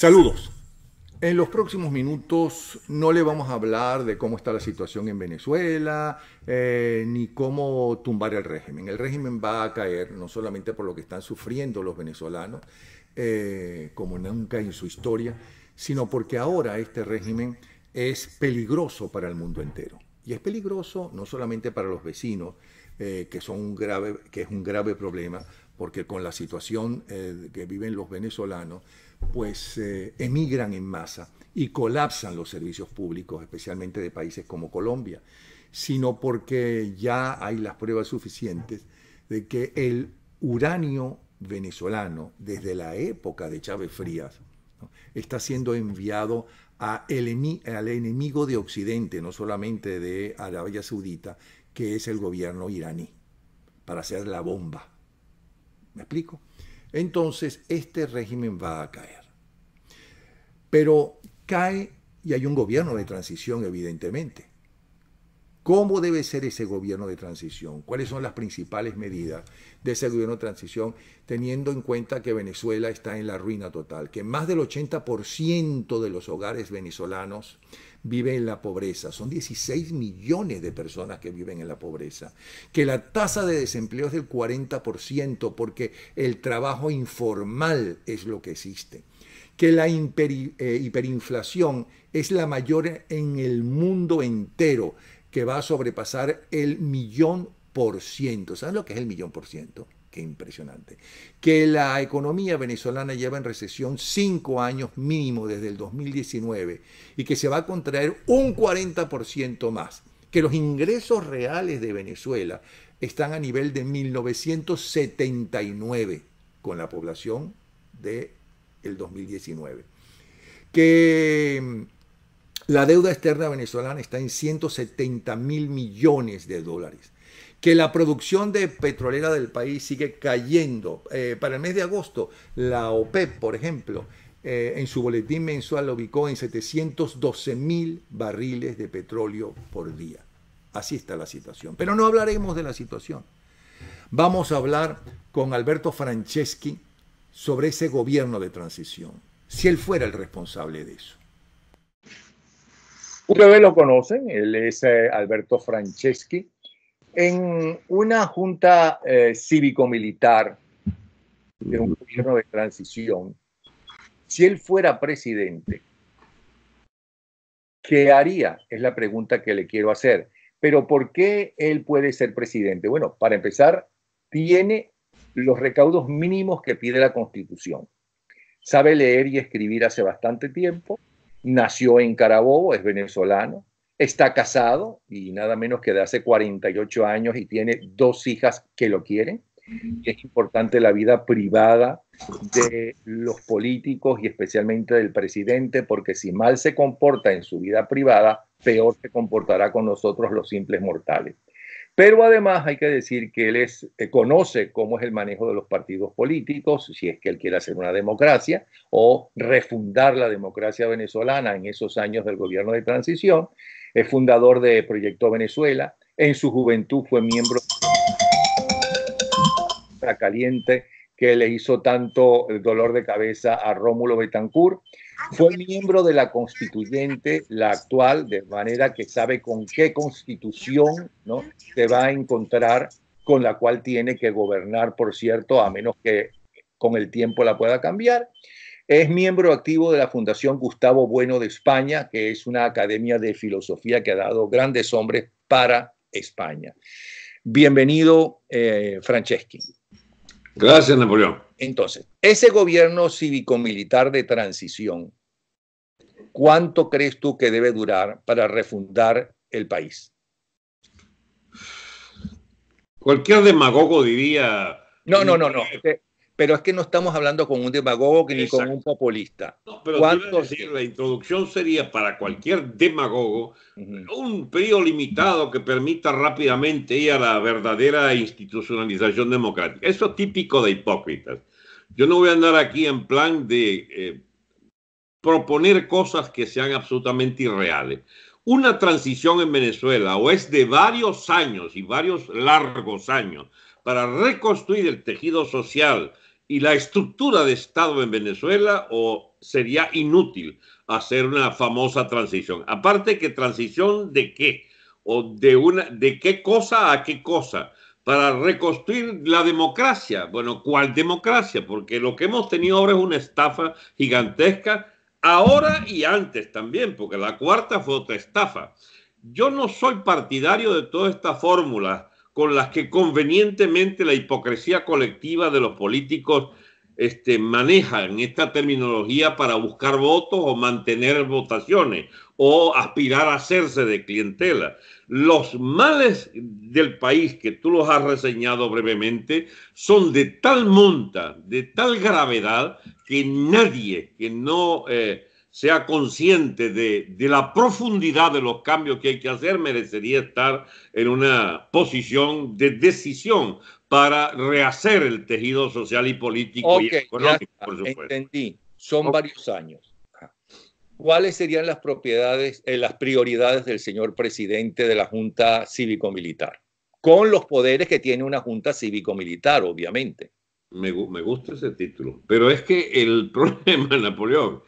Saludos. En los próximos minutos no le vamos a hablar de cómo está la situación en Venezuela, eh, ni cómo tumbar el régimen. El régimen va a caer no solamente por lo que están sufriendo los venezolanos, eh, como nunca en su historia, sino porque ahora este régimen es peligroso para el mundo entero. Y es peligroso no solamente para los vecinos, eh, que, son un grave, que es un grave problema, porque con la situación que viven los venezolanos, pues eh, emigran en masa y colapsan los servicios públicos, especialmente de países como Colombia, sino porque ya hay las pruebas suficientes de que el uranio venezolano, desde la época de Chávez Frías, está siendo enviado al enemigo de Occidente, no solamente de Arabia Saudita, que es el gobierno iraní, para hacer la bomba. ¿Me explico? entonces este régimen va a caer. Pero cae y hay un gobierno de transición, evidentemente cómo debe ser ese gobierno de transición, cuáles son las principales medidas de ese gobierno de transición, teniendo en cuenta que Venezuela está en la ruina total, que más del 80% de los hogares venezolanos viven en la pobreza, son 16 millones de personas que viven en la pobreza, que la tasa de desempleo es del 40% porque el trabajo informal es lo que existe que la eh, hiperinflación es la mayor en el mundo entero que va a sobrepasar el millón por ciento. ¿Saben lo que es el millón por ciento? Qué impresionante. Que la economía venezolana lleva en recesión cinco años mínimo desde el 2019 y que se va a contraer un 40% más. Que los ingresos reales de Venezuela están a nivel de 1979 con la población del el 2019. Que la deuda externa venezolana está en 170 mil millones de dólares. Que la producción de petrolera del país sigue cayendo. Eh, para el mes de agosto, la OPEP, por ejemplo, eh, en su boletín mensual lo ubicó en 712 mil barriles de petróleo por día. Así está la situación. Pero no hablaremos de la situación. Vamos a hablar con Alberto Franceschi sobre ese gobierno de transición, si él fuera el responsable de eso. Ustedes lo conocen, él es eh, Alberto Franceschi, en una junta eh, cívico-militar de un gobierno de transición. Si él fuera presidente, ¿qué haría? Es la pregunta que le quiero hacer. Pero ¿por qué él puede ser presidente? Bueno, para empezar, tiene los recaudos mínimos que pide la Constitución. Sabe leer y escribir hace bastante tiempo nació en Carabobo, es venezolano, está casado y nada menos que de hace 48 años y tiene dos hijas que lo quieren. Es importante la vida privada de los políticos y especialmente del presidente, porque si mal se comporta en su vida privada, peor se comportará con nosotros los simples mortales. Pero además hay que decir que él eh, conoce cómo es el manejo de los partidos políticos, si es que él quiere hacer una democracia o refundar la democracia venezolana en esos años del gobierno de transición. Es fundador de Proyecto Venezuela. En su juventud fue miembro de la caliente que le hizo tanto eh, dolor de cabeza a Rómulo Betancourt. Fue miembro de la constituyente, la actual, de manera que sabe con qué constitución ¿no? se va a encontrar, con la cual tiene que gobernar, por cierto, a menos que con el tiempo la pueda cambiar. Es miembro activo de la Fundación Gustavo Bueno de España, que es una academia de filosofía que ha dado grandes hombres para España. Bienvenido, eh, Franceschi. Gracias, Napoleón. Entonces, ese gobierno cívico-militar de transición, ¿cuánto crees tú que debe durar para refundar el país? Cualquier demagogo diría... No, no, no, no. Eh, pero es que no estamos hablando con un demagogo ni con un populista. No, pero decir, la introducción sería para cualquier demagogo un periodo limitado que permita rápidamente ir a la verdadera institucionalización democrática. Eso es típico de hipócritas. Yo no voy a andar aquí en plan de eh, proponer cosas que sean absolutamente irreales. Una transición en Venezuela o es de varios años y varios largos años para reconstruir el tejido social, y la estructura de Estado en Venezuela o sería inútil hacer una famosa transición. Aparte que transición de qué o de una de qué cosa a qué cosa para reconstruir la democracia. Bueno, ¿cuál democracia? Porque lo que hemos tenido ahora es una estafa gigantesca ahora y antes también, porque la cuarta fue otra estafa. Yo no soy partidario de toda esta fórmula con las que convenientemente la hipocresía colectiva de los políticos este, manejan esta terminología para buscar votos o mantener votaciones o aspirar a hacerse de clientela. Los males del país que tú los has reseñado brevemente son de tal monta, de tal gravedad, que nadie que no eh, sea consciente de, la profundidad de los cambios que hay que hacer, merecería estar en una posición de decisión para rehacer el tejido social y político y económico, por supuesto. Entendí, son varios años. ¿Cuáles serían las propiedades, eh, las prioridades del señor presidente de la Junta Cívico-Militar? Con los poderes que tiene una Junta Cívico-Militar, obviamente. Me, me gusta ese título, pero es que el problema, Napoleón,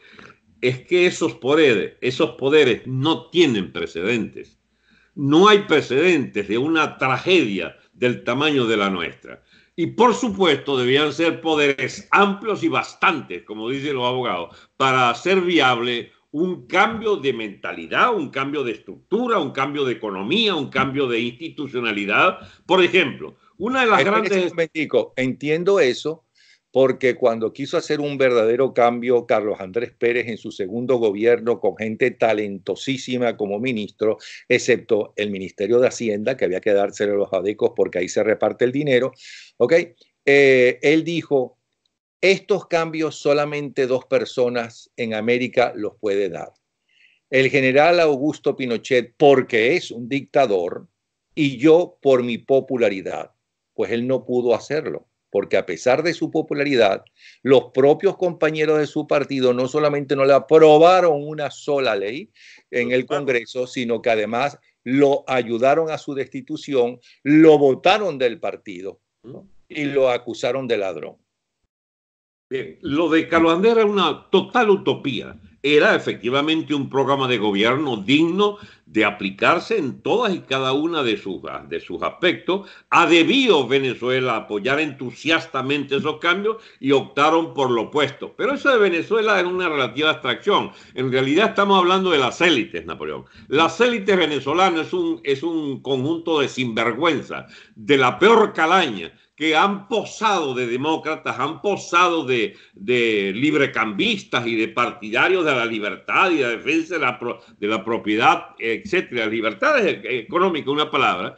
es que esos poderes, esos poderes no tienen precedentes. No hay precedentes de una tragedia del tamaño de la nuestra. Y por supuesto debían ser poderes amplios y bastantes, como dicen los abogados, para hacer viable un cambio de mentalidad, un cambio de estructura, un cambio de economía, un cambio de institucionalidad. Por ejemplo, una de las grandes... Un entiendo eso, porque cuando quiso hacer un verdadero cambio Carlos Andrés Pérez en su segundo gobierno con gente talentosísima como ministro, excepto el Ministerio de Hacienda, que había que dárselo a los adecos porque ahí se reparte el dinero, eh, él dijo, estos cambios solamente dos personas en América los puede dar. El general Augusto Pinochet, porque es un dictador, y yo por mi popularidad. Pues él no pudo hacerlo porque a pesar de su popularidad, los propios compañeros de su partido no solamente no le aprobaron una sola ley en el Congreso, sino que además lo ayudaron a su destitución, lo votaron del partido y lo acusaron de ladrón. Bien, lo de Caloander era una total utopía era efectivamente un programa de gobierno digno de aplicarse en todas y cada una de sus, de sus aspectos. Ha debido Venezuela apoyar entusiastamente esos cambios y optaron por lo opuesto. Pero eso de Venezuela es una relativa abstracción. En realidad estamos hablando de las élites, Napoleón. Las élites venezolanas es un, es un conjunto de sinvergüenza, de la peor calaña que han posado de demócratas, han posado de, de librecambistas y de partidarios de la libertad y de la defensa de la, de la propiedad, etcétera. Libertades e, económica una palabra.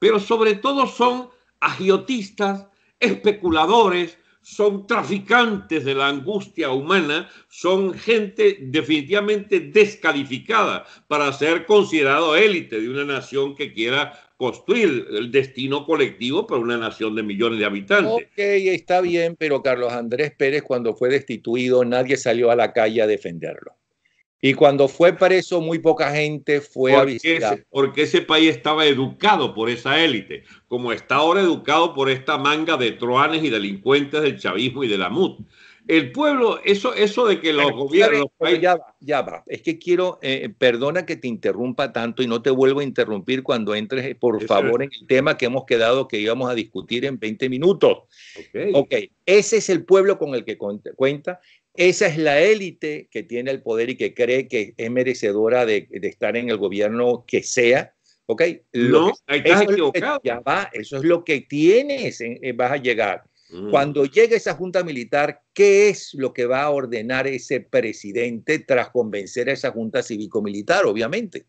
Pero sobre todo son agiotistas, especuladores, son traficantes de la angustia humana, son gente definitivamente descalificada para ser considerado élite de una nación que quiera construir el destino colectivo para una nación de millones de habitantes. Ok, está bien, pero Carlos Andrés Pérez cuando fue destituido nadie salió a la calle a defenderlo. Y cuando fue preso, muy poca gente fue porque a visitar. porque ese país estaba educado por esa élite, como está ahora educado por esta manga de troanes y delincuentes del chavismo y de la MUT. El pueblo, eso, eso de que los gobiernos... ya va, ya va. Es que quiero, eh, perdona que te interrumpa tanto y no te vuelvo a interrumpir cuando entres, eh, por favor, en el tema que hemos quedado que íbamos a discutir en 20 minutos. ok, ese es el pueblo con el que cuenta. Esa es la élite que tiene el poder y que cree que es merecedora de, estar en el gobierno que sea. ¿Ok? no, Es, ya va, eso es lo que tienes, eh, vas a llegar. Mm. Cuando llegue esa junta militar, ¿qué es lo que va a ordenar ese presidente tras convencer a esa junta cívico-militar, obviamente?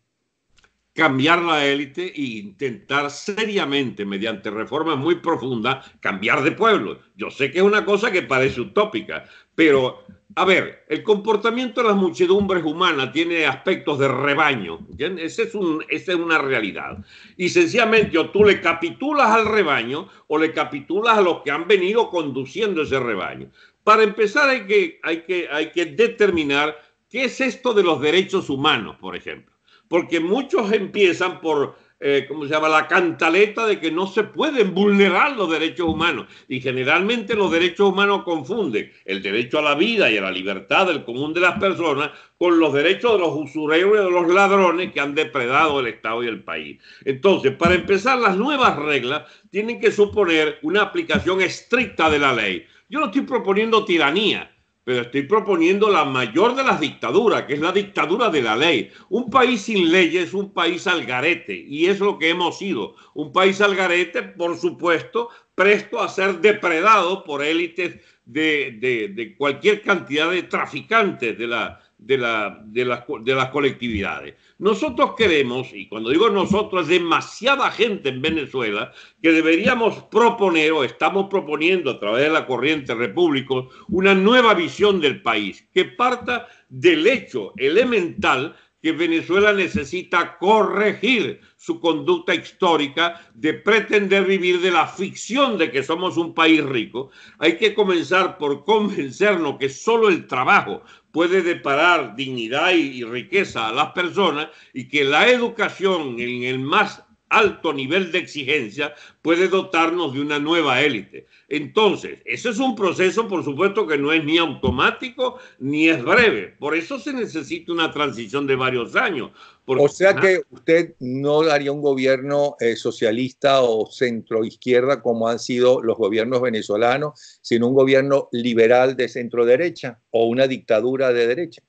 Cambiar la élite e intentar seriamente, mediante reformas muy profundas, cambiar de pueblo. Yo sé que es una cosa que parece utópica, pero, a ver, el comportamiento de las muchedumbres humanas tiene aspectos de rebaño. es esa es una realidad. Y sencillamente o tú le capitulas al rebaño o le capitulas a los que han venido conduciendo ese rebaño. Para empezar hay que determinar qué es esto de los derechos humanos, por ejemplo. Porque muchos empiezan por eh, ¿cómo se llama?, la cantaleta de que no se pueden vulnerar los derechos humanos. Y generalmente los derechos humanos confunden el derecho a la vida y a la libertad del común de las personas con los derechos de los usureros y de los ladrones que han depredado el Estado y el país. Entonces, para empezar, las nuevas reglas tienen que suponer una aplicación estricta de la ley. Yo no estoy proponiendo tiranía, pero estoy proponiendo la mayor de las dictaduras, que es la dictadura de la ley. Un país sin leyes es un país al garete, y es lo que hemos sido. Un país al garete, por supuesto, presto a ser depredado por élites de, de cualquier cantidad de traficantes de la, de, la, de, las colectividades. Nosotros queremos, y cuando digo nosotros, demasiada gente en Venezuela, que deberíamos proponer o estamos proponiendo a través de la corriente república una nueva visión del país que parta del hecho elemental que Venezuela necesita corregir su conducta histórica de pretender vivir de la ficción de que somos un país rico. Hay que comenzar por convencernos que solo el trabajo puede deparar dignidad y, riqueza a las personas y que la educación en el más alto nivel de exigencia puede dotarnos de una nueva élite. Entonces, ese es un proceso, por supuesto, que no es ni automático ni es breve. Por eso se necesita una transición de varios años, o sea ah. que usted no haría un gobierno eh, socialista o centro izquierda como han sido los gobiernos venezolanos, sino un gobierno liberal de centro derecha o una dictadura de derecha.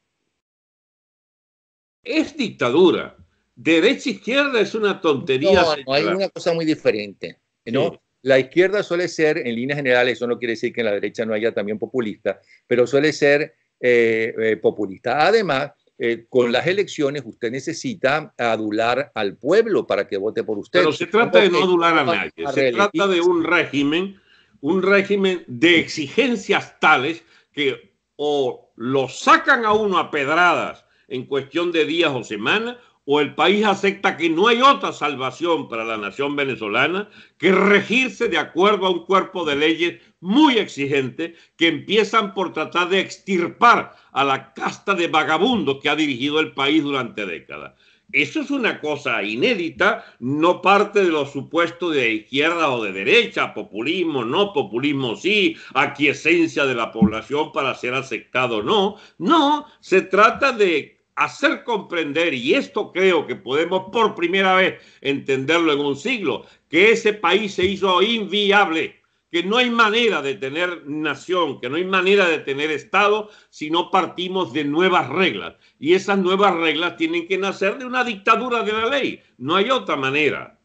Es dictadura. Derecha-izquierda es una tontería. No, no, hay una cosa muy diferente. ¿no? La izquierda suele ser, en líneas generales, eso no quiere decir que en la derecha no haya también populista, pero suele ser eh, eh, populista. Además, eh, con las elecciones usted necesita adular al pueblo para que vote por usted. Pero se trata de no adular a nadie, se trata de un régimen, un régimen de exigencias tales que o lo sacan a uno a pedradas en cuestión de días o semanas o el país acepta que no hay otra salvación para la nación venezolana que regirse de acuerdo a un cuerpo de leyes muy exigente que empiezan por tratar de extirpar a la casta de vagabundos que ha dirigido el país durante décadas. Eso es una cosa inédita, no parte de los supuestos de izquierda o de derecha, populismo, no, populismo sí, aquiescencia de la población para ser aceptado, no. No, se trata de hacer comprender, y esto creo que podemos por primera vez entenderlo en un siglo, que ese país se hizo inviable, que no hay manera de tener nación, que no hay manera de tener Estado si no partimos de nuevas reglas. Y esas nuevas reglas tienen que nacer de una dictadura de la ley, no hay otra manera.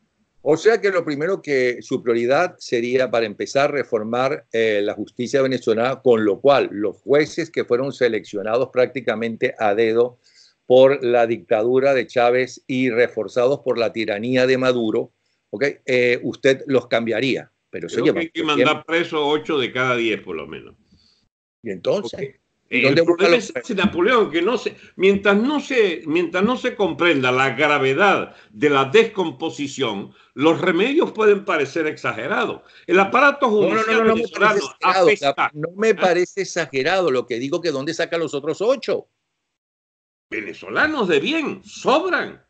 O sea que lo primero que su prioridad sería para empezar a reformar eh, la justicia venezolana, con lo cual los jueces que fueron seleccionados prácticamente a dedo por la dictadura de Chávez y reforzados por la tiranía de Maduro, eh, usted los cambiaría. Pero lleva, que hay que mandar preso 8 de cada diez, por lo menos. ¿Y entonces? que no mientras, no se, comprenda la gravedad de la descomposición, los remedios pueden parecer exagerados. El aparato judicial no, me parece exagerado, lo que digo que dónde saca los otros ocho venezolanos de bien sobran.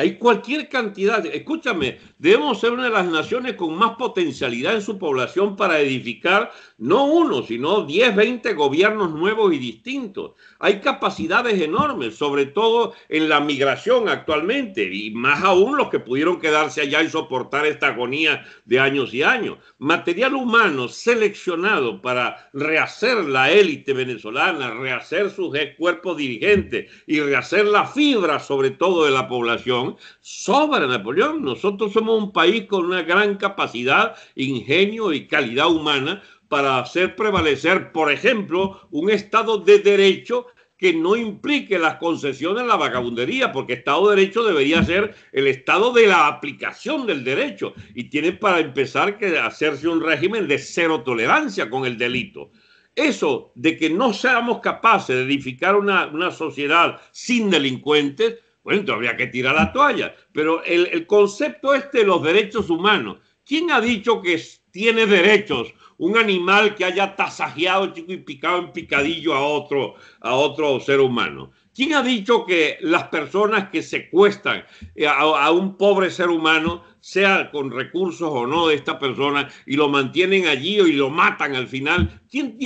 Hay cualquier cantidad, escúchame, debemos ser una de las naciones con más potencialidad en su población para edificar no uno, sino 10, 20 gobiernos nuevos y distintos. Hay capacidades enormes, sobre todo en la migración actualmente, y más aún los que pudieron quedarse allá y soportar esta agonía de años y años. Material humano seleccionado para rehacer la élite venezolana, rehacer sus cuerpos dirigentes y rehacer la fibra, sobre todo de la población sobre Napoleón. Nosotros somos un país con una gran capacidad, ingenio y calidad humana para hacer prevalecer, por ejemplo, un Estado de derecho que no implique las concesiones a la vagabundería, porque Estado de Derecho debería ser el Estado de la aplicación del derecho. Y tiene para empezar que hacerse un régimen de cero tolerancia con el delito. Eso de que no seamos capaces de edificar una, una sociedad sin delincuentes bueno, entonces habría que tirar la toalla. Pero el, concepto este de los derechos humanos, ¿quién ha dicho que tiene derechos un animal que haya tasajeado chico y picado en picadillo a otro, a otro ser humano? ¿Quién ha dicho que las personas que secuestran eh, a un pobre ser humano sea con recursos o no de esta persona, y lo mantienen allí o lo matan al final. ¿Quién,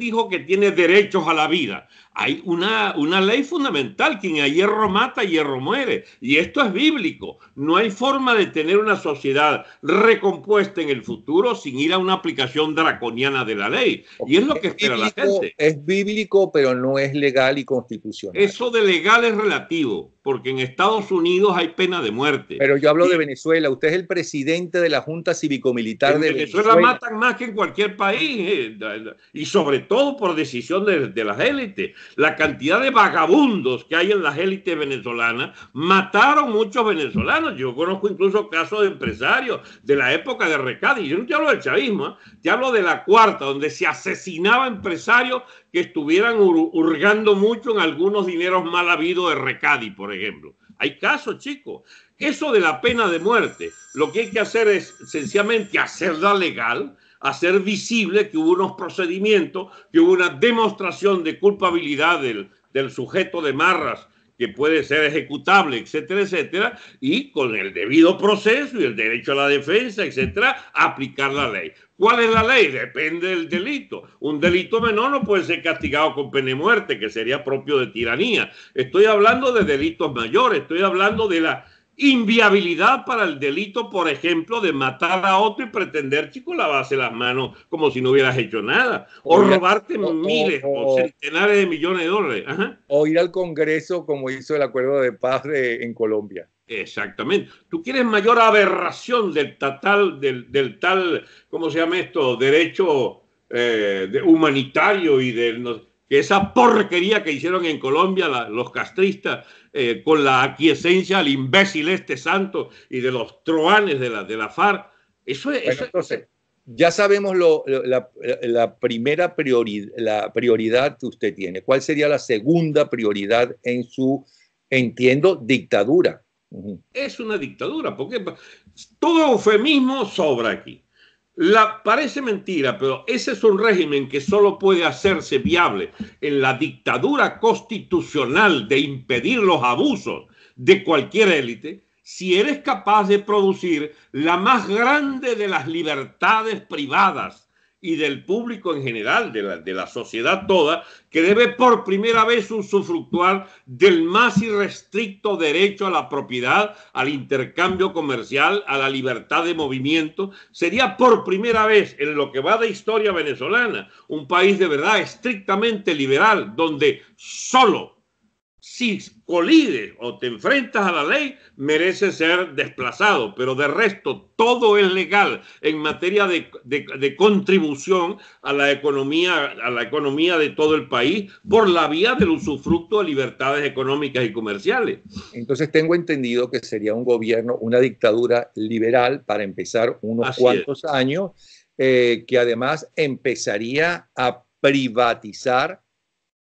dijo que tiene derechos a la vida? Hay una, ley fundamental, quien a hierro mata, hierro muere. Y esto es bíblico. No hay forma de tener una sociedad recompuesta en el futuro sin ir a una aplicación draconiana de la ley. Y es lo que espera la gente. Es bíblico, pero no es legal y constitucional. Eso de legal es relativo, porque en Estados Unidos hay pena de muerte. Pero yo hablo de Venezuela usted es el presidente de la Junta Cívico-Militar de Venezuela. Venezuela matan más que en cualquier país, eh, y sobre todo por decisión de, las élites. La cantidad de vagabundos que hay en las élites venezolanas mataron muchos venezolanos. Yo conozco incluso casos de empresarios de la época de Recadi. Yo no te hablo del chavismo, ¿eh? te hablo de la cuarta, donde se asesinaba empresarios que estuvieran hurgando mucho en algunos dineros mal habidos de Recadi, por ejemplo. Hay casos, chicos. Eso de la pena de muerte, lo que hay que hacer es sencillamente hacerla legal, hacer visible que hubo unos procedimientos, que hubo una demostración de culpabilidad del, del sujeto de Marras que puede ser ejecutable, etcétera, etcétera, y con el debido proceso y el derecho a la defensa, etcétera, aplicar la ley. ¿Cuál es la ley? Depende del delito. Un delito menor no puede ser castigado con pena de muerte, que sería propio de tiranía. Estoy hablando de delitos mayores, estoy hablando de la Inviabilidad para el delito, por ejemplo, de matar a otro y pretender, chico, lavarse las manos como si no hubieras hecho nada. O, robarte miles o, centenares de millones de dólares. O ir al Congreso como hizo el acuerdo de paz en Colombia. Exactamente. Tú quieres mayor aberración del, tal, del, tal, ¿cómo se llama esto? Derecho eh, humanitario y del que esa porquería que hicieron en Colombia los castristas eh, con la aquiescencia al imbécil este santo y de los troanes de la, de la FARC. Eso ya sabemos la, primera la prioridad que usted tiene. ¿Cuál sería la segunda prioridad en su, entiendo, dictadura? Es una dictadura, porque todo eufemismo sobra aquí. La, parece mentira, pero ese es un régimen que solo puede hacerse viable en la dictadura constitucional de impedir los abusos de cualquier élite si eres capaz de producir la más grande de las libertades privadas y del público en general, de la, sociedad toda, que debe por primera vez usufructuar del más irrestricto derecho a la propiedad, al intercambio comercial, a la libertad de movimiento. Sería por primera vez en lo que va de historia venezolana un país de verdad estrictamente liberal, donde solo si colide o te enfrentas a la ley, merece ser desplazado, pero de resto todo es legal en materia de, contribución a la, economía, a la economía de todo el país por la vía del usufructo de libertades económicas y comerciales. Entonces tengo entendido que sería un gobierno, una dictadura liberal para empezar unos cuantos años, eh, que además empezaría a privatizar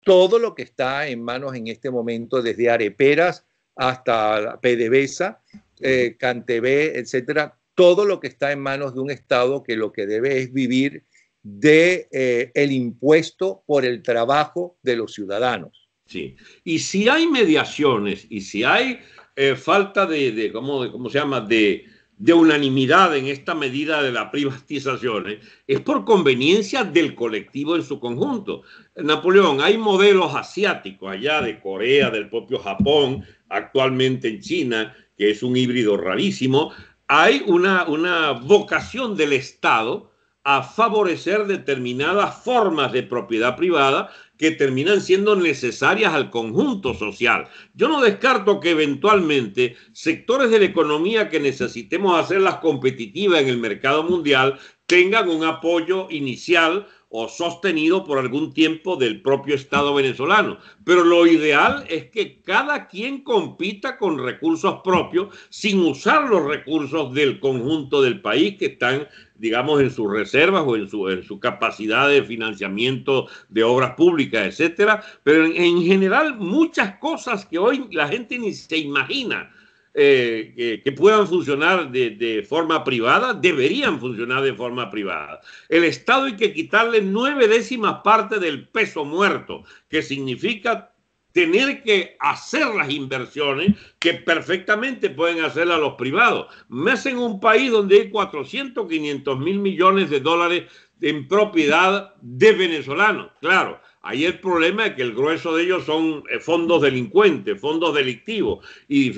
todo lo que está en manos en este momento, desde Areperas hasta PDVSA, eh, etcétera, todo lo que está en manos de un Estado que lo que debe es vivir de eh, el impuesto por el trabajo de los ciudadanos. Sí, y si hay mediaciones y si hay eh, falta de, de ¿cómo, ¿cómo se llama?, de, de unanimidad en esta medida de la privatización es por conveniencia del colectivo en su conjunto. Napoleón, hay modelos asiáticos allá de Corea, del propio Japón, actualmente en China, que es un híbrido rarísimo. Hay una, una vocación del Estado a favorecer determinadas formas de propiedad privada que terminan siendo necesarias al conjunto social. Yo no descarto que eventualmente sectores de la economía que necesitemos hacerlas competitivas en el mercado mundial tengan un apoyo inicial o sostenido por algún tiempo del propio Estado venezolano. Pero lo ideal es que cada quien compita con recursos propios sin usar los recursos del conjunto del país que están, digamos, en sus reservas o en su, en su capacidad de financiamiento de obras públicas, etcétera. Pero en, en general muchas cosas que hoy la gente ni se imagina eh, que puedan funcionar de, forma privada, deberían funcionar de forma privada. El Estado hay que quitarle nueve décimas parte del peso muerto, que significa tener que hacer las inversiones que perfectamente pueden hacer a los privados. Más en un país donde hay 400, 500 mil millones de dólares en propiedad de venezolanos. Claro, Ahí el problema es que el grueso de ellos son eh, fondos delincuentes, fondos delictivos, y,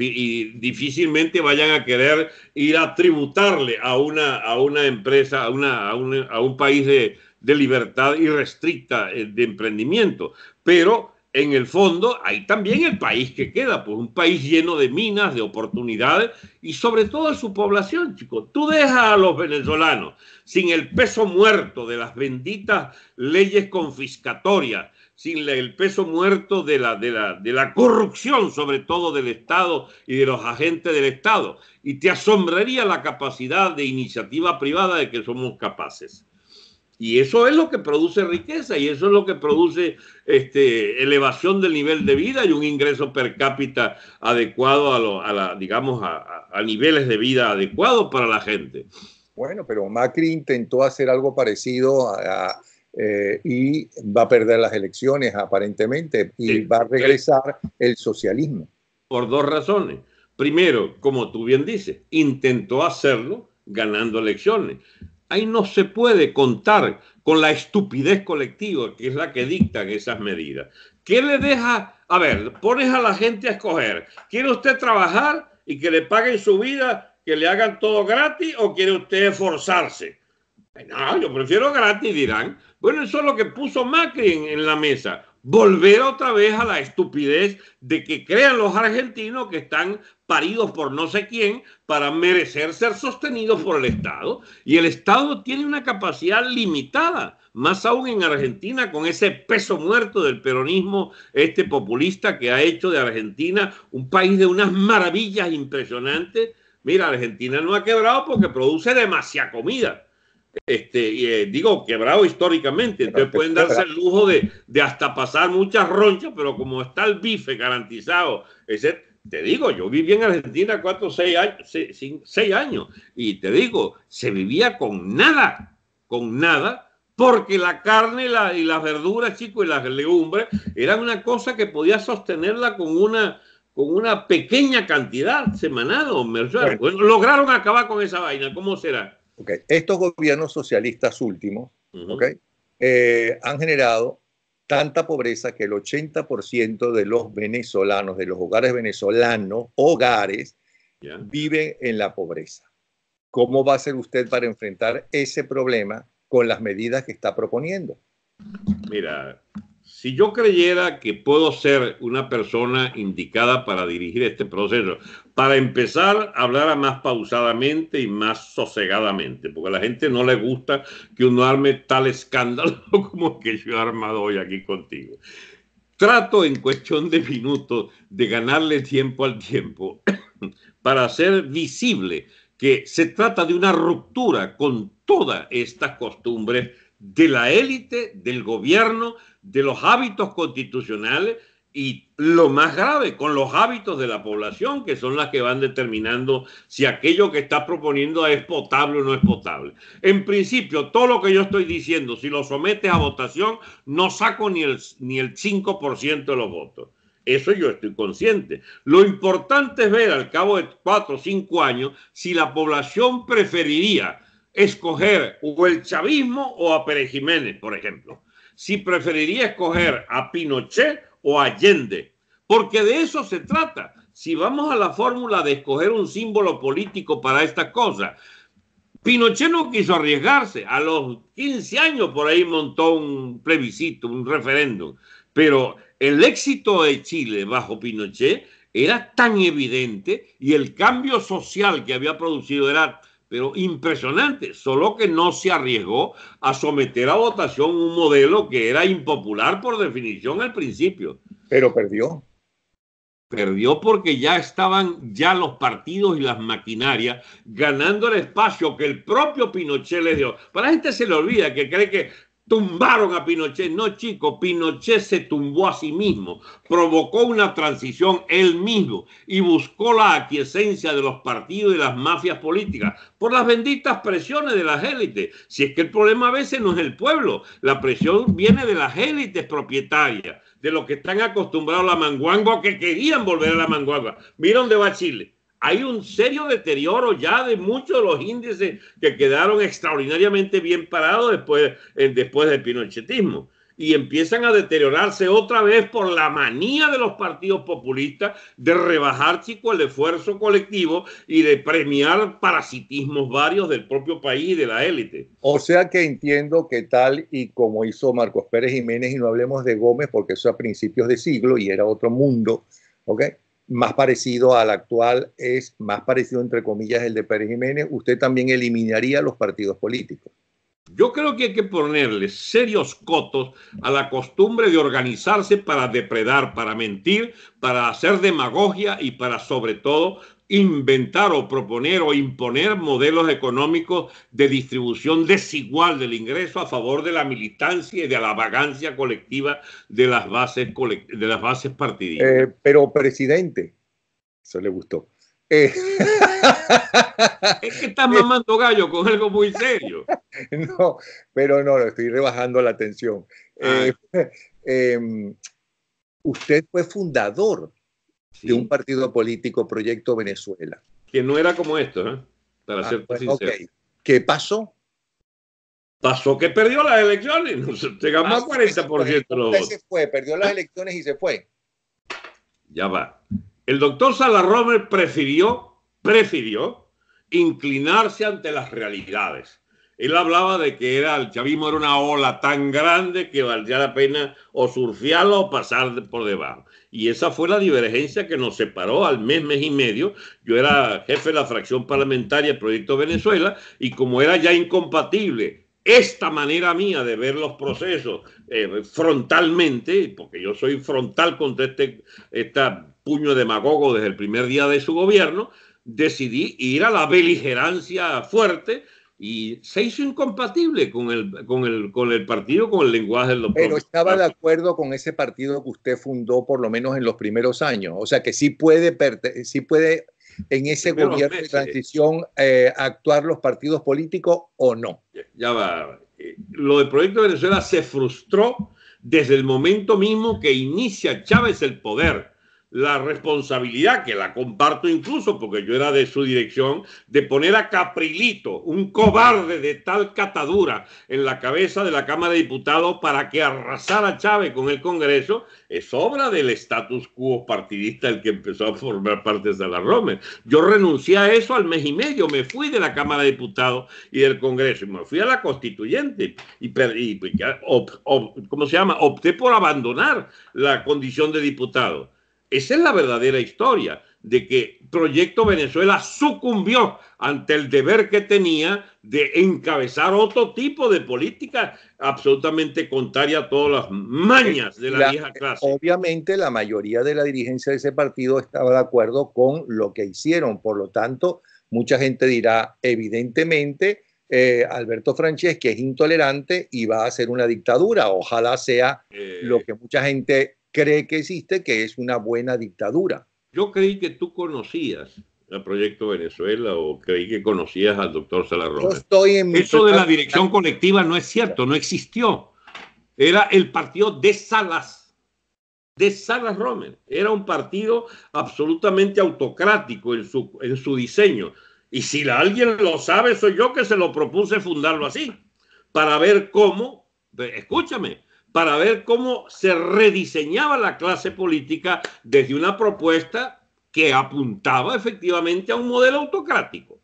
difícilmente vayan a querer ir a tributarle a una, a una empresa, a, una, un, país de, de libertad irrestricta eh, de emprendimiento. Pero en el fondo hay también el país que queda, pues un país lleno de minas, de oportunidades y sobre todo su población, chicos. Tú dejas a los venezolanos sin el peso muerto de las benditas leyes confiscatorias, sin el peso muerto de la, de la, de la corrupción, sobre todo del Estado y de los agentes del Estado. Y te asombraría la capacidad de iniciativa privada de que somos capaces. Y eso es lo que produce riqueza y eso es lo que produce este, elevación del nivel de vida y un ingreso per cápita adecuado a, lo, digamos, a, niveles de vida adecuados para la gente. Bueno, pero Macri intentó hacer algo parecido eh, y va a perder las elecciones aparentemente y va a regresar el socialismo. Por dos razones. Primero, como tú bien dices, intentó hacerlo ganando elecciones. Ahí no se puede contar con la estupidez colectiva que es la que dictan esas medidas. ¿Qué le deja? A ver, pones a la gente a escoger. ¿Quiere usted trabajar y que le paguen su vida, que le hagan todo gratis o quiere usted esforzarse? No, yo prefiero gratis, dirán. Bueno, eso es lo que puso Macri en, en la mesa volver otra vez a la estupidez de que crean los argentinos que están paridos por no sé quién para merecer ser sostenidos por el Estado. Y el Estado tiene una capacidad limitada, más aún en Argentina, con ese peso muerto del peronismo este populista que ha hecho de Argentina un país de unas maravillas impresionantes. Mira, Argentina no ha quebrado porque produce demasiada comida este, eh, digo, quebrado históricamente. Entonces pueden darse el lujo de, hasta pasar muchas ronchas, pero como está el bife garantizado, ese, te digo, yo viví en Argentina cuatro, seis años, seis, años, y te digo, se vivía con nada, con nada, porque la carne y, la, y las verduras, chicos, y las legumbres eran una cosa que podía sostenerla con una, con una pequeña cantidad semanal o lograron acabar con esa vaina, ¿cómo será? Estos gobiernos socialistas últimos eh, han generado tanta pobreza que el 80% de los venezolanos, de los hogares venezolanos, hogares, viven en la pobreza. ¿Cómo va a ser usted para enfrentar ese problema con las medidas que está proponiendo? Mira, si yo creyera que puedo ser una persona indicada para dirigir este proceso, para empezar, hablara más pausadamente y más sosegadamente, porque a la gente no le gusta que uno arme tal escándalo como que yo he armado hoy aquí contigo. Trato en cuestión de minutos de ganarle tiempo al tiempo para hacer visible que se trata de una ruptura con todas estas costumbres de la élite, del gobierno, de los hábitos constitucionales y lo más grave, con los hábitos de la población, que son las que van determinando si aquello que está proponiendo es potable o no es potable. En principio, todo lo que yo estoy diciendo, si lo sometes a votación, no saco ni el, ni el 5% de los votos. Eso yo estoy consciente. Lo importante es ver al cabo de cuatro o cinco años si la población preferiría escoger o el chavismo o a Pérez Jiménez, por ejemplo si preferiría escoger a Pinochet o a Allende, porque de eso se trata. Si vamos a la fórmula de escoger un símbolo político para esta cosa, Pinochet no quiso arriesgarse. A los 15 años por ahí montó un plebiscito, un referéndum. Pero el éxito de Chile bajo Pinochet era tan evidente y el cambio social que había producido era pero impresionante, solo que no se arriesgó a someter a votación un modelo que era impopular por definición al principio. Pero perdió. Perdió porque ya estaban ya los partidos y las maquinarias ganando el espacio que el propio Pinochet le dio. Para la gente se le olvida que cree que Tumbaron a Pinochet. No, chico, Pinochet se tumbó a sí mismo, provocó una transición él mismo y buscó la aquiescencia de los partidos y las mafias políticas por las benditas presiones de las élites. Si es que el problema a veces no es el pueblo, la presión viene de las élites propietarias, de los que están acostumbrados a la o que querían volver a la manguanga. Mira dónde va Chile hay un serio deterioro ya de muchos de los índices que quedaron extraordinariamente bien parados después, eh, después del pinochetismo. Y empiezan a deteriorarse otra vez por la manía de los partidos populistas de rebajar, chico, el esfuerzo colectivo y de premiar parasitismos varios del propio país y de la élite. O sea que entiendo que tal y como hizo Marcos Pérez Jiménez, y no hablemos de Gómez porque eso a principios de siglo y era otro mundo, ¿ok? más parecido al actual es más parecido, entre comillas, el de Pérez Jiménez, usted también eliminaría los partidos políticos. Yo creo que hay que ponerle serios cotos a la costumbre de organizarse para depredar, para mentir, para hacer demagogia y para, sobre todo, inventar o proponer o imponer modelos económicos de distribución desigual del ingreso a favor de la militancia y de la vagancia colectiva de las bases, de las bases partidistas. Eh, pero, presidente, eso le gustó. Eh, es que está mamando gallo con algo muy serio. No, pero no, estoy rebajando la atención. Ah. Eh, em, usted fue fundador de un partido político, Proyecto Venezuela. Que no era como esto, ¿eh? Para ah, ser sincero. ¿Qué pasó? Pasó que perdió las elecciones, Llegamos ganó 40% ah, los se fue, perdió las elecciones y se fue. Ya va. El doctor Salarromer prefirió, prefirió inclinarse ante las realidades. Él hablaba de que era, el chavismo era una ola tan grande que valía la pena o surfearla o pasar por debajo. Y esa fue la divergencia que nos separó al mes, mes y medio. Yo era jefe de la fracción parlamentaria Proyecto Venezuela y como era ya incompatible esta manera mía de ver los procesos eh, frontalmente, porque yo soy frontal contra este, este puño demagogo desde el primer día de su gobierno, decidí ir a la beligerancia fuerte y se hizo incompatible con el, con el, con el partido, con el lenguaje del Pero estaba de acuerdo con ese partido que usted fundó, por lo menos en los primeros años. O sea que sí puede, sí puede en ese gobierno de transición eh, actuar los partidos políticos o no. Ya va. Eh, lo del Proyecto de Venezuela se frustró desde el momento mismo que inicia Chávez el poder la responsabilidad, que la comparto incluso porque yo era de su dirección, de poner a Caprilito, un cobarde de tal catadura, en la cabeza de la Cámara de Diputados para que arrasara Chávez con el Congreso, es obra del status quo partidista el que empezó a formar parte de la Romer. Yo renuncié a eso al mes y medio, me fui de la Cámara de Diputados y del Congreso, y me fui a la Constituyente, y, ¿cómo se llama? Opté por abandonar la condición de diputado esa es la verdadera historia de que Proyecto Venezuela sucumbió ante el deber que tenía de encabezar otro tipo de política absolutamente contraria a todas las mañas de la, vieja clase. Obviamente la mayoría de la dirigencia de ese partido estaba de acuerdo con lo que hicieron, por lo tanto mucha gente dirá, evidentemente eh, Alberto Franceschi es intolerante y va a ser una dictadura, ojalá sea eh, lo que mucha gente cree que existe, que es una buena dictadura. Yo creí que tú conocías el Proyecto Venezuela o creí que conocías al doctor Romero. Eso de la dirección colectiva no es cierto, no existió. Era el partido de Salas, de Salas Romer. Era un partido absolutamente autocrático en su, en su diseño. Y si alguien lo sabe, soy yo que se lo propuse fundarlo así, para ver cómo, escúchame, para ver cómo se rediseñaba la clase política desde una propuesta que apuntaba efectivamente a un modelo autocrático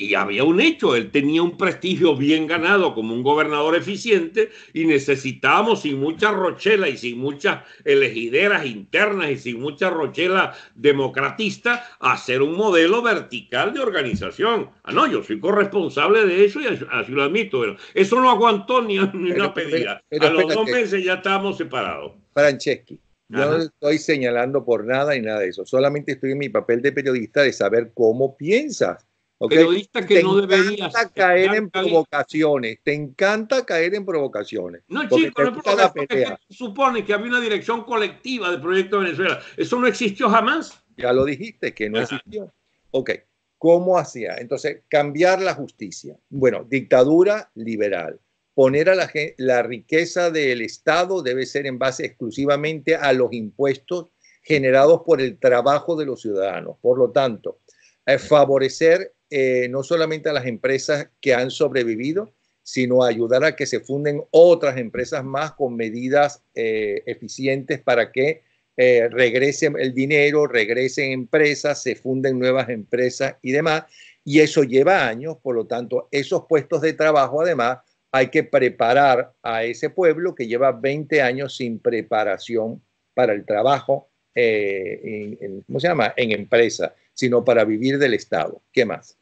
y había un hecho, él tenía un prestigio bien ganado como un gobernador eficiente y necesitábamos sin mucha rochela y sin muchas elegideras internas y sin mucha rochela democratista hacer un modelo vertical de organización. Ah, no, yo soy corresponsable de eso y así lo admito. eso no aguantó ni, una pedida. A los dos meses ya estábamos separados. Franceschi, yo no estoy señalando por nada y nada de eso. Solamente estoy en mi papel de periodista de saber cómo piensas que te encanta caer en provocaciones, te encanta caer en provocaciones. No, chico, no es porque supone que había una dirección colectiva del Proyecto Venezuela. Eso no existió jamás. Ya lo dijiste, que no existió. Ok, ¿cómo hacía? Entonces, cambiar la justicia. Bueno, dictadura liberal. Poner a la, la riqueza del Estado debe ser en base exclusivamente a los impuestos generados por el trabajo de los ciudadanos. Por lo tanto, eh, favorecer eh, no solamente a las empresas que han sobrevivido, sino ayudar a que se funden otras empresas más con medidas eh, eficientes para que eh, regrese el dinero, regresen empresas, se funden nuevas empresas y demás. Y eso lleva años, por lo tanto, esos puestos de trabajo además hay que preparar a ese pueblo que lleva 20 años sin preparación para el trabajo, ¿cómo se llama?, en empresa, sino para vivir del Estado. ¿Qué más?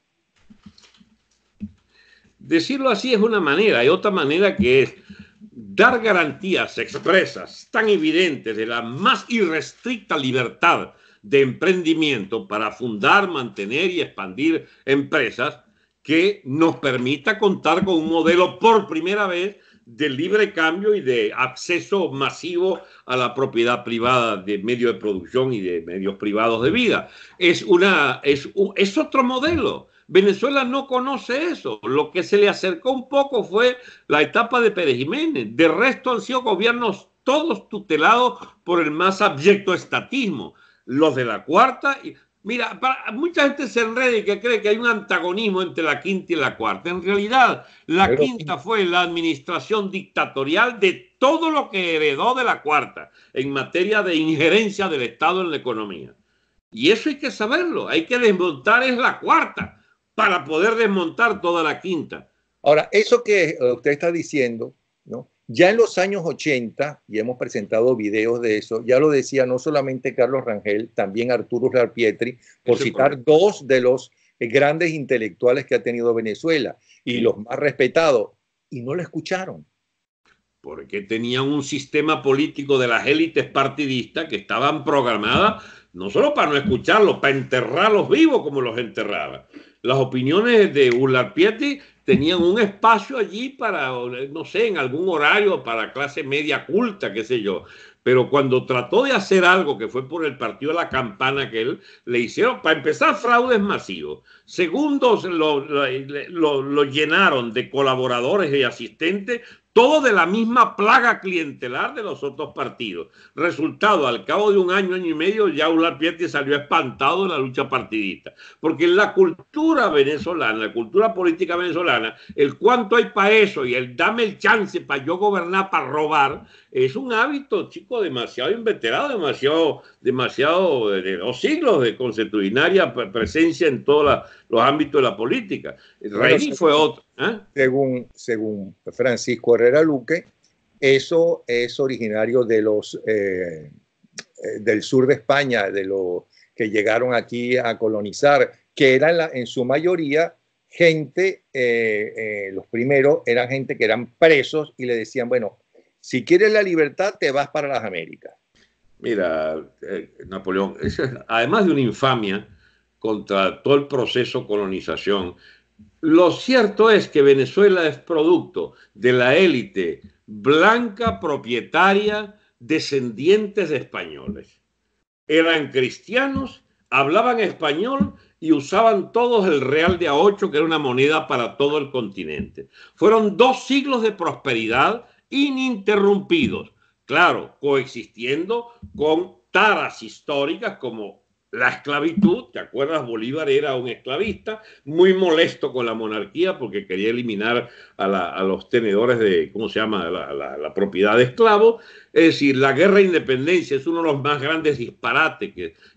Decirlo así es una manera, hay otra manera que es dar garantías expresas tan evidentes de la más irrestricta libertad de emprendimiento para fundar, mantener y expandir empresas que nos permita contar con un modelo por primera vez de libre cambio y de acceso masivo a la propiedad privada de medios de producción y de medios privados de vida. Es, es, es otro modelo Venezuela no conoce eso. Lo que se le acercó un poco fue la etapa de Pérez Jiménez. De resto han sido gobiernos todos tutelados por el más abyecto estatismo. Los de la cuarta. Mira, para, mucha gente se enreda y que cree que hay un antagonismo entre la quinta y la cuarta. En realidad, la quinta fue la administración dictatorial de todo lo que heredó de la cuarta en materia de injerencia del Estado en la economía. Y eso hay que saberlo, hay que desmontar es la cuarta para poder desmontar toda la quinta. Ahora, eso que eh, usted está diciendo, ¿no? Ya en los años 80, y hemos presentado videos de eso, ya lo decía no solamente Carlos Rangel, también Arturo Rarpietri, por citar dos de los eh, grandes intelectuales que ha tenido Venezuela y los más respetados, y no lo escucharon. Porque tenían un sistema político de las élites partidistas que estaban programadas no solo para no escucharlos, para enterrarlos vivos como los enterraban. Las opiniones de Ullar Pieti tenían un espacio allí para, no sé, en algún horario para clase media culta, qué sé yo. Pero cuando trató de hacer algo que fue por el partido de la campana que él le hicieron, para empezar, fraudes masivos. Segundos lo, lo llenaron de colaboradores y asistentes todo de la misma plaga clientelar de los otros partidos. Resultado, al cabo de un año, año y medio, ya Ular salió espantado de la lucha partidista, porque en la cultura venezolana, la cultura política venezolana, el cuánto hay para eso y el dame el chance para yo gobernar, para robar, es un hábito, chico, demasiado inveterado, demasiado, demasiado de dos siglos de consuetudinaria presencia en todos los ámbitos de la política. Rey fue otro. ¿eh? Según, según Francisco Herrera Luque, eso es originario de los eh, eh, del sur de España, de los que llegaron aquí a colonizar, que eran en su mayoría gente, los primeros eran gente que eran presos y le decían, bueno, si quieres la libertad, te vas para las Américas. Mira, eh, Napoleón, además de una infamia contra todo el proceso colonización, lo cierto es que Venezuela es producto de la élite blanca propietaria descendientes de españoles. Eran cristianos, hablaban español y usaban todos el real de A8, que era una moneda para todo el continente. Fueron dos siglos de prosperidad ininterrumpidos, claro, coexistiendo con taras históricas como la esclavitud, ¿te acuerdas? Bolívar era un esclavista, muy molesto con la monarquía porque quería eliminar a, los tenedores de, ¿cómo se llama?, la, propiedad de esclavos. Es decir, la guerra de independencia es uno de los más grandes disparates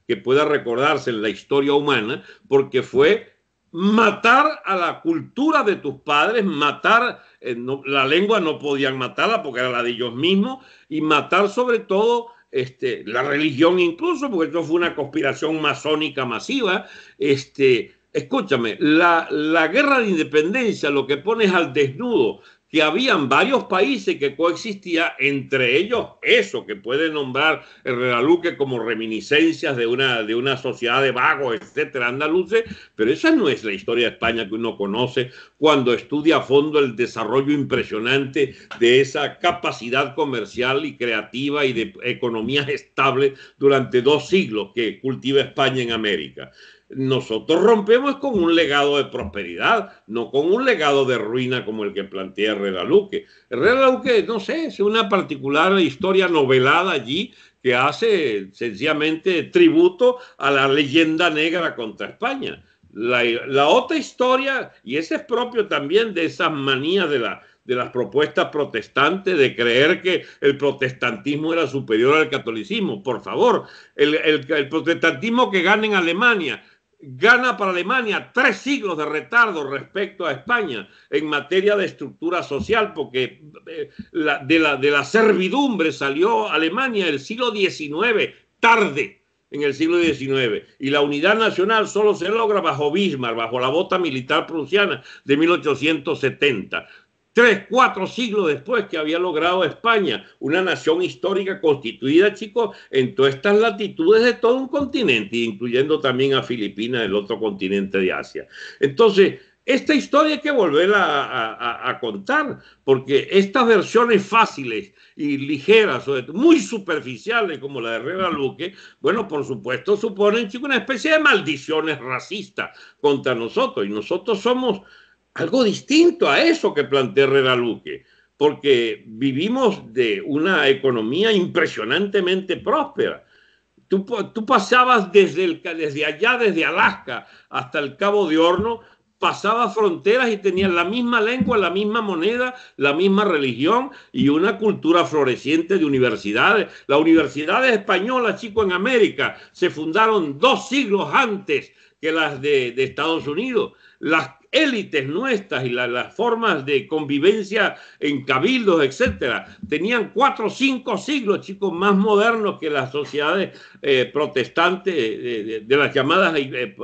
que pueda recordarse en la historia humana porque fue matar a la cultura de tus padres, matar, eh, la lengua no podían matarla porque era la de ellos mismos, y matar sobre todo este, la religión incluso, porque esto fue una conspiración masónica masiva. Este, escúchame, la, la guerra de independencia lo que pones al desnudo que habían varios países que coexistían, entre ellos eso que puede nombrar Herrera-Luque como reminiscencias de una, de una sociedad de vagos, etcétera, andaluces, pero esa no es la historia de España que uno conoce cuando estudia a fondo el desarrollo impresionante de esa capacidad comercial y creativa y de economías estables durante dos siglos que cultiva España en América nosotros rompemos con un legado de prosperidad, no con un legado de ruina como el que plantea Herrera Luque. Herrera Luque, no sé, es una particular historia novelada allí que hace sencillamente tributo a la leyenda negra contra España. La, otra historia, y ese es propio también de esas manías de la, de las propuestas protestantes, de creer que el protestantismo era superior al catolicismo. Por favor, el, el, el protestantismo que gana en Alemania gana para Alemania tres siglos de retardo respecto a España en materia de estructura social, porque eh, de la, servidumbre salió Alemania el siglo XIX, tarde en el siglo XIX. Y la unidad nacional solo se logra bajo Bismarck, bajo la bota militar prusiana de 1870 tres, cuatro siglos después que había logrado España, una nación histórica constituida, chicos, en todas estas latitudes de todo un continente, incluyendo también a Filipinas, el otro continente de Asia. Entonces, esta historia hay que volver a, contar, porque estas versiones fáciles y ligeras, muy superficiales como la de Herrera Luque, bueno, por supuesto suponen chicos, una especie de maldiciones racistas contra nosotros. Y nosotros somos algo distinto a eso que plantea Redaluque, porque vivimos de una economía impresionantemente próspera. Tú, pasabas desde, el, desde allá, desde Alaska hasta el Cabo de Horno, pasabas fronteras y tenías la misma lengua, la misma moneda, la misma religión y una cultura floreciente de universidades. Las universidades españolas, chico, en América se fundaron dos siglos antes que las de, Estados Unidos. Las élites nuestras y las formas de convivencia en cabildos, etcétera, tenían cuatro o cinco siglos, chicos, más modernos que las sociedades eh, protestantes, eh, de, las llamadas eh,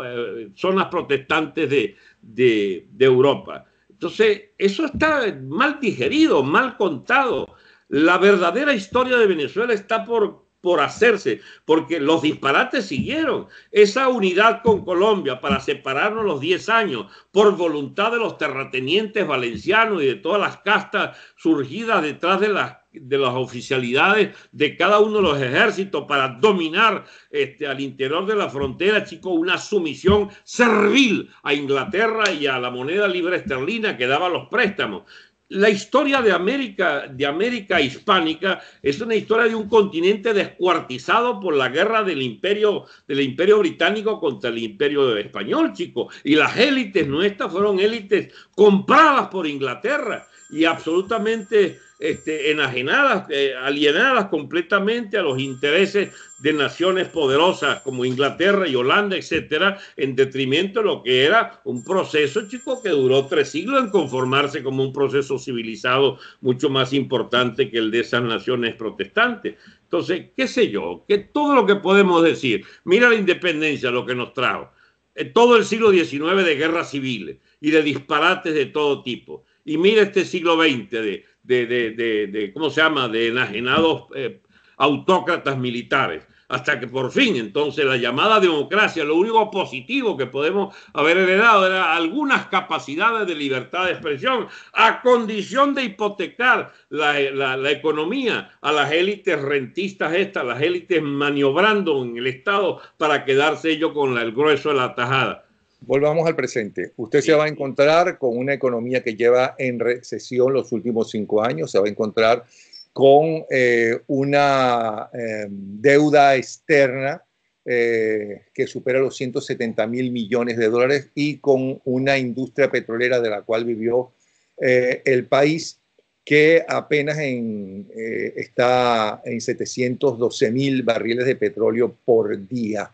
zonas protestantes de Europa. Entonces, eso está mal digerido, mal contado. La verdadera historia de Venezuela está por por hacerse, porque los disparates siguieron. Esa unidad con Colombia para separarnos los 10 años por voluntad de los terratenientes valencianos y de todas las castas surgidas detrás de las de las oficialidades de cada uno de los ejércitos para dominar este, al interior de la frontera, chico, una sumisión servil a Inglaterra y a la moneda libre esterlina que daba los préstamos la historia de América, de América hispánica es una historia de un continente descuartizado por la guerra del imperio, del imperio británico contra el imperio español, chico. Y las élites nuestras fueron élites compradas por Inglaterra y absolutamente este, enajenadas, eh, alienadas completamente a los intereses de naciones poderosas como Inglaterra y Holanda, etcétera, en detrimento de lo que era un proceso, chico, que duró tres siglos en conformarse como un proceso civilizado mucho más importante que el de esas naciones protestantes. Entonces, qué sé yo, que todo lo que podemos decir, mira la independencia, lo que nos trajo, eh, todo el siglo XIX de guerras civiles y de disparates de todo tipo, y mira este siglo XX de de, ¿cómo se llama?, de enajenados eh, autócratas militares. Hasta que por fin, entonces, la llamada democracia, lo único positivo que podemos haber heredado era algunas capacidades de libertad de expresión, a condición de hipotecar la, la, economía a las élites rentistas estas, las élites maniobrando en el Estado para quedarse ellos con el grueso de la tajada. Volvamos al presente. Usted se va a encontrar con una economía que lleva en recesión los últimos cinco años, se va a encontrar con eh, una em, deuda externa eh, que supera los 170 mil millones de dólares y con una industria petrolera de la cual vivió eh, el país que apenas está en 712 mil barriles de petróleo por día.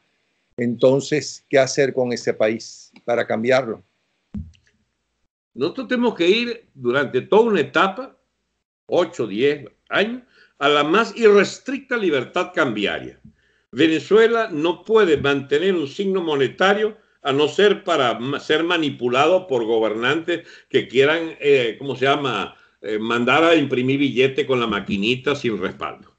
Entonces, ¿qué hacer con ese país para cambiarlo? Nosotros tenemos que ir durante toda una etapa, 8, 10 años, a la más irrestricta libertad cambiaria. Venezuela no puede mantener un signo monetario a no ser para ser manipulado por gobernantes que quieran, eh, ¿cómo se llama?, eh, mandar a imprimir billetes con la maquinita sin respaldo.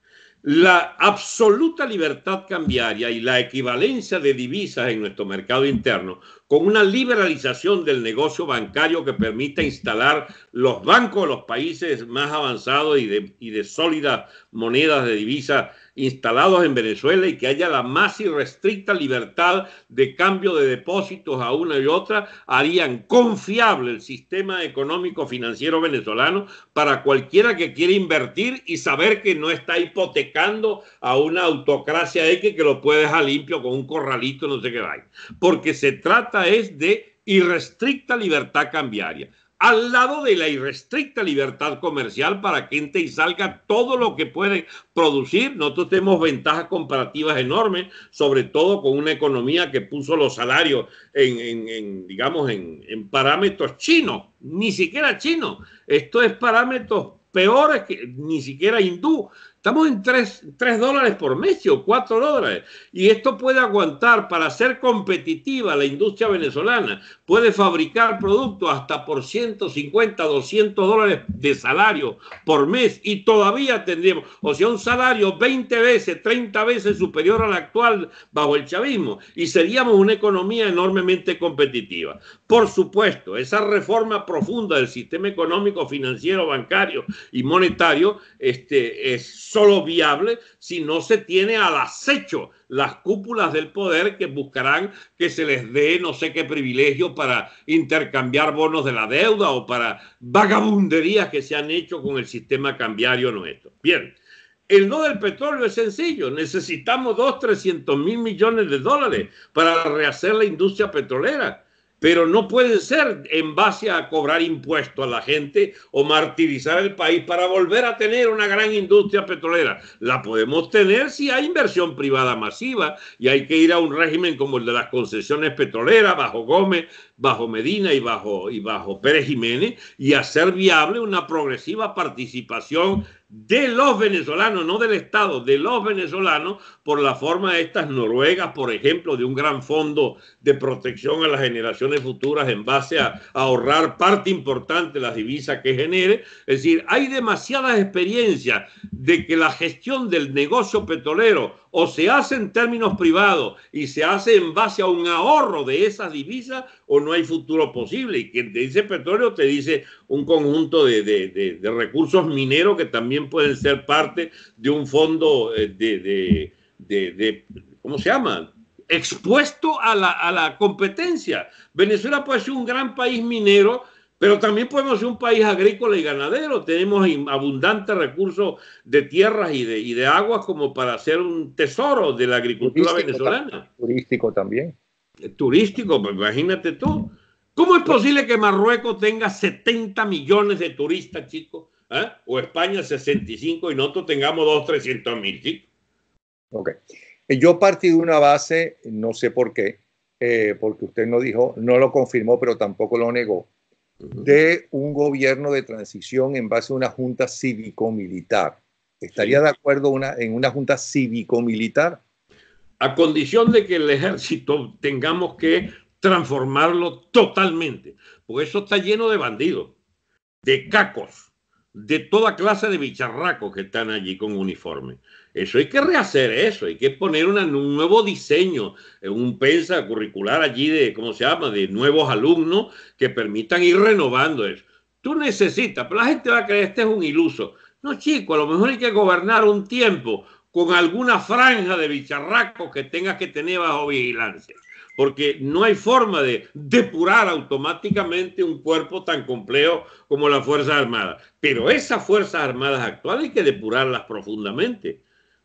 La absoluta libertad cambiaria y la equivalencia de divisas en nuestro mercado interno con una liberalización del negocio bancario que permita instalar los bancos de los países más avanzados y de, sólidas monedas de divisa instalados en Venezuela y que haya la más irrestricta libertad de cambio de depósitos a una y otra, harían confiable el sistema económico financiero venezolano para cualquiera que quiera invertir y saber que no está hipotecando a una autocracia X que lo puede dejar limpio con un corralito, no sé qué vaya Porque se trata es de irrestricta libertad cambiaria, al lado de la irrestricta libertad comercial para que entre y salga todo lo que puede producir. Nosotros tenemos ventajas comparativas enormes, sobre todo con una economía que puso los salarios en, digamos, en parámetros chinos, ni siquiera chinos. Esto es parámetros peores que ni siquiera hindú. Estamos en 3, dólares por mes o 4 dólares. Y esto puede aguantar para ser competitiva la industria venezolana. Puede fabricar productos hasta por 150, 200 dólares de salario por mes. Y todavía tendríamos, o sea, un salario 20 veces, 30 veces superior al actual bajo el chavismo. Y seríamos una economía enormemente competitiva. Por supuesto, esa reforma profunda del sistema económico, financiero, bancario y monetario este, es solo viable si no se tiene al acecho las cúpulas del poder que buscarán que se les dé no sé qué privilegio para intercambiar bonos de la deuda o para vagabunderías que se han hecho con el sistema cambiario nuestro. Bien. El no del petróleo es sencillo. Necesitamos dos, trescientos mil millones de dólares para rehacer la industria petrolera pero no puede ser en base a cobrar impuestos a la gente o martirizar el país para volver a tener una gran industria petrolera. La podemos tener si hay inversión privada masiva y hay que ir a un régimen como el de las concesiones petroleras bajo Gómez, bajo Medina y bajo, y bajo Pérez Jiménez y hacer viable una progresiva participación de los venezolanos, no del Estado, de los venezolanos, por la forma de estas Noruegas, por ejemplo, de un gran fondo de protección a las generaciones futuras en base a, ahorrar parte importante de las divisas que genere. Es decir, hay demasiadas experiencias de que la gestión del negocio petrolero o se hace en términos privados y se hace en base a un ahorro de esas divisas o no hay futuro posible. Y quien te dice petróleo te dice un conjunto de recursos mineros que también pueden ser parte de un fondo eh, de, ¿cómo se llama? Expuesto a la, competencia. Venezuela puede ser un gran país minero, pero también podemos ser un país agrícola y ganadero. Tenemos abundantes recursos de tierras y de, y aguas como para ser un tesoro de la agricultura venezolana. turístico también. Eh, turístico, pues, imagínate tú. ¿Cómo es posible que Marruecos tenga 70 millones de turistas, chicos? ¿Ah? o España 65 y nosotros tengamos 2, 300 mil, Ok. Eh, yo partí de una base, no sé por qué, eh, porque usted no dijo, no lo confirmó, pero tampoco lo negó, de un gobierno de transición en base a una junta cívico-militar. ¿Estaría de acuerdo en una junta cívico-militar? A condición de que el ejército tengamos que transformarlo totalmente, porque eso está lleno de bandidos, de cacos, de toda clase de bicharracos que están allí con uniforme. Eso hay que rehacer eso, hay que poner un nuevo diseño, eh, un pensa curricular allí de, ¿cómo se llama?, de nuevos alumnos que permitan ir renovando eso. Tú necesitas, pero la gente va a creer, este es un iluso. No, chico, a lo mejor hay que gobernar un tiempo con alguna franja de bicharracos que tengas que tener bajo vigilancia porque no hay forma de depurar automáticamente un cuerpo tan complejo como la Fuerza Armada. Pero esas Fuerzas Armadas actuales hay que depurarlas profundamente.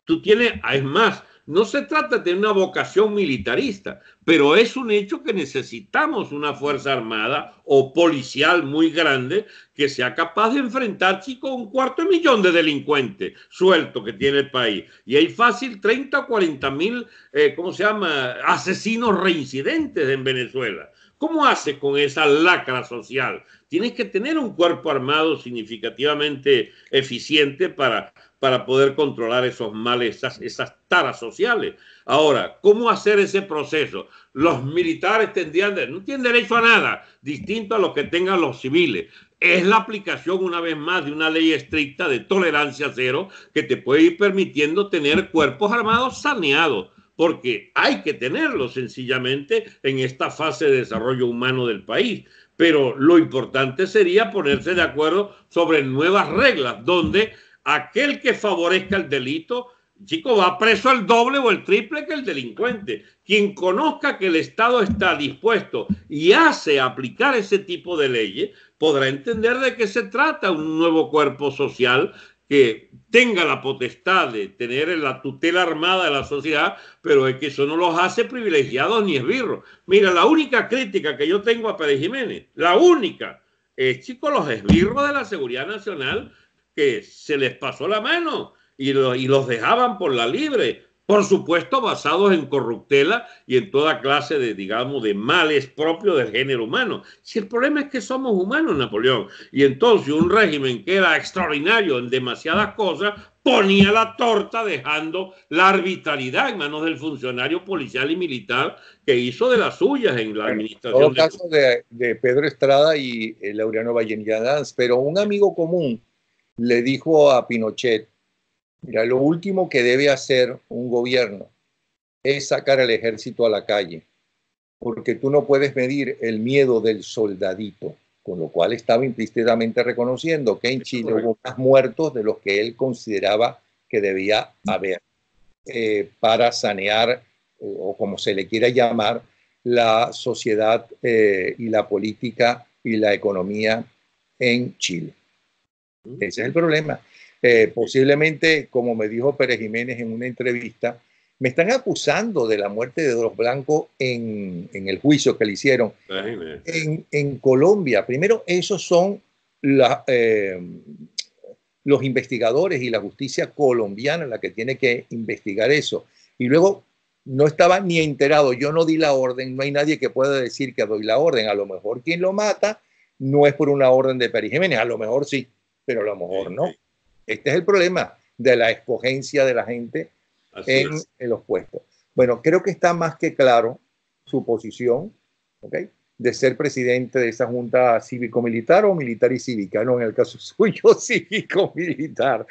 Tú tienes, ah, es más, no se trata de una vocación militarista, pero es un hecho que necesitamos una Fuerza Armada o policial muy grande que sea capaz de enfrentar chico un cuarto de millón de delincuentes sueltos que tiene el país. Y hay fácil 30 o 40 mil, eh, ¿cómo se llama?, asesinos reincidentes en Venezuela. ¿Cómo hace con esa lacra social? Tienes que tener un cuerpo armado significativamente eficiente para, para poder controlar esos males, esas, esas taras sociales. Ahora, ¿cómo hacer ese proceso? Los militares tendrían, no tienen derecho a nada, distinto a lo que tengan los civiles. Es la aplicación, una vez más, de una ley estricta de tolerancia cero que te puede ir permitiendo tener cuerpos armados saneados porque hay que tenerlo sencillamente en esta fase de desarrollo humano del país. Pero lo importante sería ponerse de acuerdo sobre nuevas reglas, donde aquel que favorezca el delito, chico, va preso al doble o el triple que el delincuente. Quien conozca que el Estado está dispuesto y hace aplicar ese tipo de leyes, podrá entender de qué se trata un nuevo cuerpo social que tenga la potestad de tener la tutela armada de la sociedad, pero es que eso no los hace privilegiados ni esbirros. Mira, la única crítica que yo tengo a Pérez Jiménez, la única, es, chicos, los esbirros de la seguridad nacional que se les pasó la mano y, y los dejaban por la libre por supuesto, basados en corruptela y en toda clase de, digamos, de males propios del género humano. Si el problema es que somos humanos, Napoleón, y entonces un régimen que era extraordinario en demasiadas cosas, ponía la torta dejando la arbitrariedad en manos del funcionario policial y militar que hizo de las suyas en la en administración. caso de... Pedro Estrada y eh, Laureano Laureano Vallenilladans, pero un amigo común le dijo a Pinochet, Mira, lo último que debe hacer un gobierno es sacar al ejército a la calle, porque tú no puedes medir el miedo del soldadito, con lo cual estaba implícitamente reconociendo que en Chile hubo más muertos de los que él consideraba que debía haber eh, para sanear, eh, o como se le quiera llamar, la sociedad eh, y la política y la economía en Chile. Ese es el problema. Eh, posiblemente, como me dijo Pérez Jiménez en una entrevista, me están acusando de la muerte de los blancos en, el juicio que le hicieron en, Colombia. Primero, esos son eh, los investigadores y la justicia colombiana la que tiene que investigar eso. Y luego, no estaba ni enterado, yo no di la orden, no hay nadie que pueda decir que doy la orden. A lo mejor quien lo mata no es por una orden de Pérez Jiménez, a lo mejor sí, pero a lo mejor no. Este es el problema de la escogencia de la gente en, los puestos. Bueno, creo que está más que claro su posición ¿ok? de ser presidente de esa junta cívico-militar o militar y cívica. No, en el caso suyo, cívico-militar.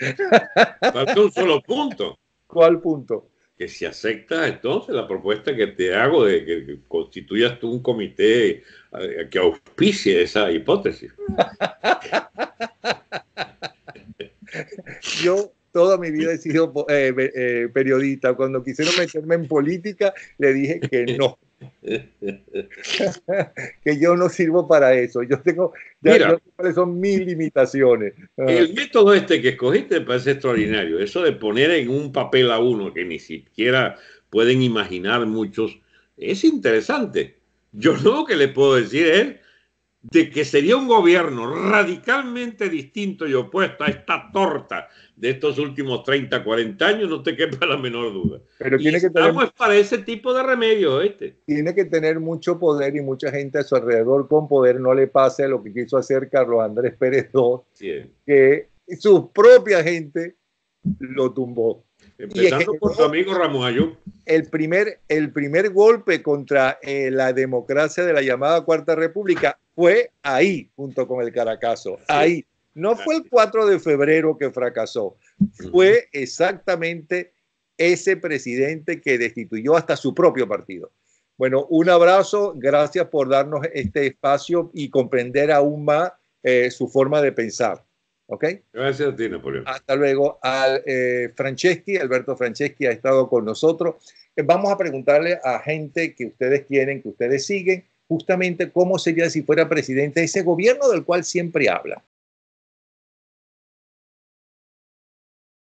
Falta un solo punto. ¿Cuál punto? Que si acepta entonces la propuesta que te hago de que constituyas tú un comité eh, que auspicie esa hipótesis. Yo toda mi vida he sido eh, eh, periodista. Cuando quisieron meterme en política, le dije que no. que yo no sirvo para eso. Yo tengo, cuáles son mis limitaciones. Ah. El método este que escogiste me parece extraordinario. Eso de poner en un papel a uno que ni siquiera pueden imaginar muchos, es interesante. Yo lo que le puedo decir es de que sería un gobierno radicalmente distinto y opuesto a esta torta de estos últimos 30, 40 años, no te quepa la menor duda. Pero tiene que estamos tener, para ese tipo de remedio. Este. Tiene que tener mucho poder y mucha gente a su alrededor con poder. No le pase lo que quiso hacer Carlos Andrés Pérez II, que su propia gente lo tumbó. Empezando por tu amigo Ramón El primer, el primer golpe contra eh, la democracia de la llamada Cuarta República fue ahí, junto con el Caracazo, ahí. No fue el 4 de febrero que fracasó, fue exactamente ese presidente que destituyó hasta su propio partido. Bueno, un abrazo, gracias por darnos este espacio y comprender aún más eh, su forma de pensar. ¿Ok? Gracias a ti, Napoleón. Hasta luego. Al, eh, Franceschi, Alberto Franceschi ha estado con nosotros. Eh, vamos a preguntarle a gente que ustedes quieren, que ustedes siguen, justamente cómo sería si fuera presidente ese gobierno del cual siempre habla.